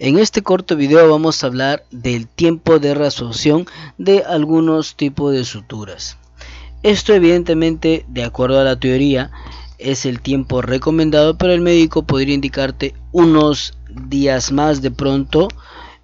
En este corto video vamos a hablar del tiempo de resolución de algunos tipos de suturas. Esto evidentemente, de acuerdo a la teoría, es el tiempo recomendado, pero el médico podría indicarte unos días más de pronto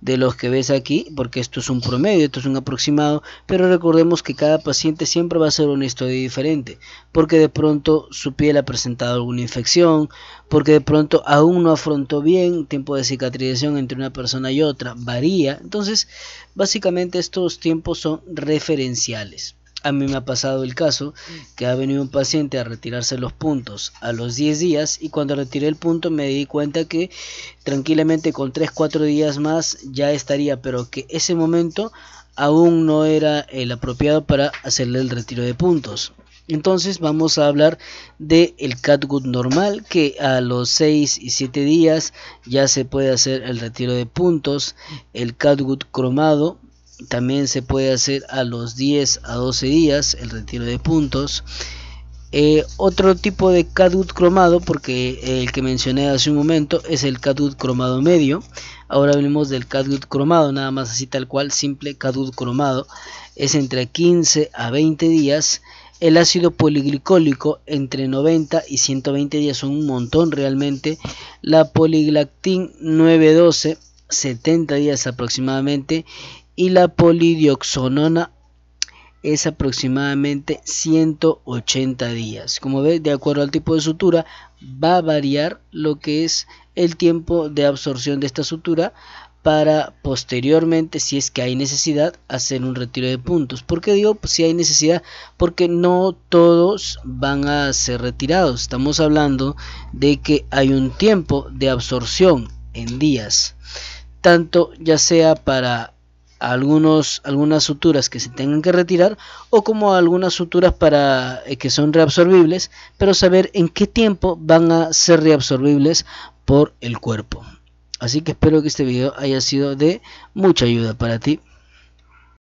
de los que ves aquí, porque esto es un promedio, esto es un aproximado, pero recordemos que cada paciente siempre va a ser una historia diferente, porque de pronto su piel ha presentado alguna infección, porque de pronto aún no afrontó bien tiempo de cicatrización entre una persona y otra, varía, entonces básicamente estos tiempos son referenciales. A mí me ha pasado el caso que ha venido un paciente a retirarse los puntos a los 10 días y cuando retiré el punto me di cuenta que tranquilamente con 3-4 días más ya estaría, pero que ese momento aún no era el apropiado para hacerle el retiro de puntos. Entonces vamos a hablar de el catgut normal que a los 6 y 7 días ya se puede hacer el retiro de puntos, el catgut cromado también se puede hacer a los 10 a 12 días el retiro de puntos. Eh, otro tipo de cadut cromado, porque el que mencioné hace un momento es el cadut cromado medio. Ahora hablemos del cadut cromado, nada más así tal cual, simple cadut cromado. Es entre 15 a 20 días. El ácido poliglicólico entre 90 y 120 días, son un montón realmente. La poliglactin 912, 70 días aproximadamente y la polidioxonona es aproximadamente 180 días. Como ves, de acuerdo al tipo de sutura, va a variar lo que es el tiempo de absorción de esta sutura para posteriormente, si es que hay necesidad, hacer un retiro de puntos. ¿Por qué digo pues, si hay necesidad? Porque no todos van a ser retirados. Estamos hablando de que hay un tiempo de absorción en días, tanto ya sea para algunos, algunas suturas que se tengan que retirar o como algunas suturas para, eh, que son reabsorbibles, pero saber en qué tiempo van a ser reabsorbibles por el cuerpo. Así que espero que este video haya sido de mucha ayuda para ti.